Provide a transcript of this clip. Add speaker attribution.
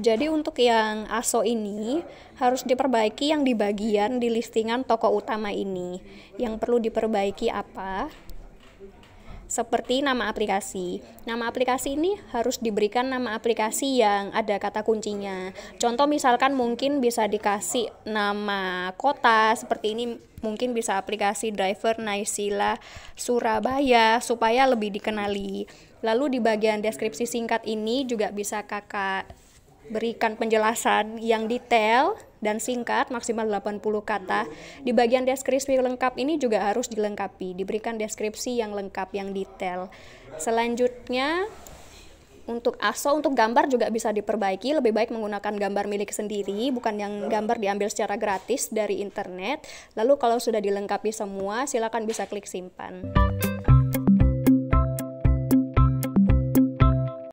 Speaker 1: Jadi untuk yang ASO ini harus diperbaiki yang di bagian di listingan toko utama ini. Yang perlu diperbaiki apa? Seperti nama aplikasi. Nama aplikasi ini harus diberikan nama aplikasi yang ada kata kuncinya. Contoh misalkan mungkin bisa dikasih nama kota seperti ini mungkin bisa aplikasi driver Naisila Surabaya supaya lebih dikenali. Lalu di bagian deskripsi singkat ini juga bisa kakak berikan penjelasan yang detail dan singkat maksimal 80 kata. Di bagian deskripsi lengkap ini juga harus dilengkapi, diberikan deskripsi yang lengkap yang detail. Selanjutnya untuk ASO untuk gambar juga bisa diperbaiki lebih baik menggunakan gambar milik sendiri bukan yang gambar diambil secara gratis dari internet lalu kalau sudah dilengkapi semua silakan bisa klik simpan.